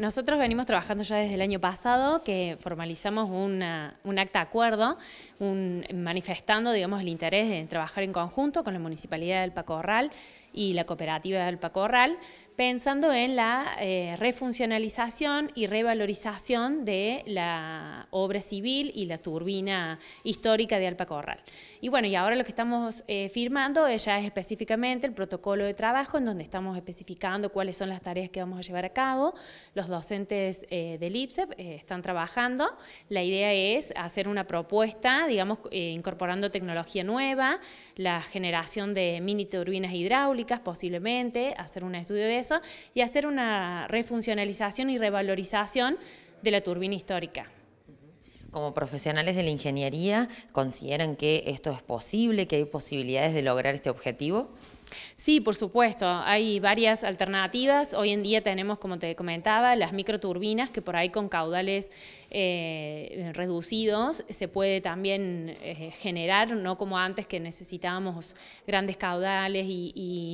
nosotros venimos trabajando ya desde el año pasado, que formalizamos un acta de acuerdo, un, manifestando digamos, el interés de trabajar en conjunto con la Municipalidad del Pacorral y la Cooperativa del Pacorral pensando en la eh, refuncionalización y revalorización de la obra civil y la turbina histórica de Alpacorral. Y bueno, y ahora lo que estamos eh, firmando ya es específicamente el protocolo de trabajo en donde estamos especificando cuáles son las tareas que vamos a llevar a cabo. Los docentes eh, del IPSEP e están trabajando. La idea es hacer una propuesta, digamos, incorporando tecnología nueva, la generación de mini turbinas hidráulicas posiblemente, hacer un estudio de eso y hacer una refuncionalización y revalorización de la turbina histórica. Como profesionales de la ingeniería, ¿consideran que esto es posible, que hay posibilidades de lograr este objetivo? Sí, por supuesto. Hay varias alternativas. Hoy en día tenemos, como te comentaba, las microturbinas que por ahí con caudales eh, reducidos se puede también eh, generar, no como antes que necesitábamos grandes caudales y,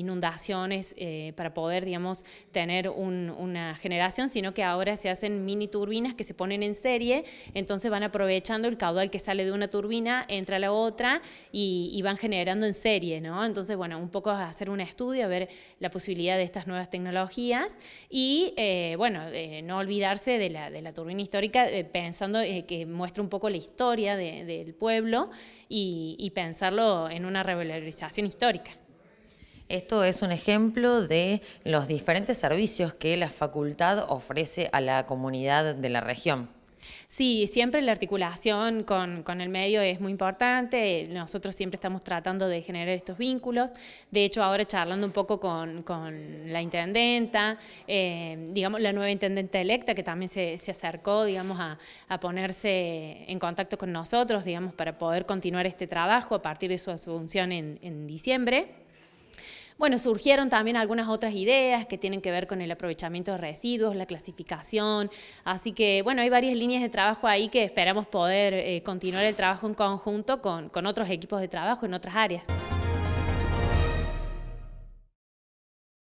inundaciones eh, para poder, digamos, tener una generación, sino que ahora se hacen mini turbinas que se ponen en serie, entonces van aprovechando el caudal que sale de una turbina, entra a la otra y, y van generando en serie, ¿no? Entonces, bueno, un poco hacer un estudio, a ver la posibilidad de estas nuevas tecnologías y, eh, bueno, eh, no olvidarse de la, de la turbina histórica, eh, pensando que muestra un poco la historia del pueblo y, y pensarlo en una revalorización histórica. Esto es un ejemplo de los diferentes servicios que la facultad ofrece a la comunidad de la región. Sí, siempre la articulación con, con, el medio es muy importante. Nosotros siempre estamos tratando de generar estos vínculos. De hecho, ahora charlando un poco con, con la intendenta, eh, digamos, la nueva intendente electa que también se, se acercó, digamos, a, a, ponerse en contacto con nosotros, digamos, para poder continuar este trabajo a partir de su asunción en, en diciembre. Bueno, surgieron también algunas otras ideas que tienen que ver con el aprovechamiento de residuos, la clasificación, así que bueno, hay varias líneas de trabajo ahí que esperamos poder eh, continuar el trabajo en conjunto con otros equipos de trabajo en otras áreas.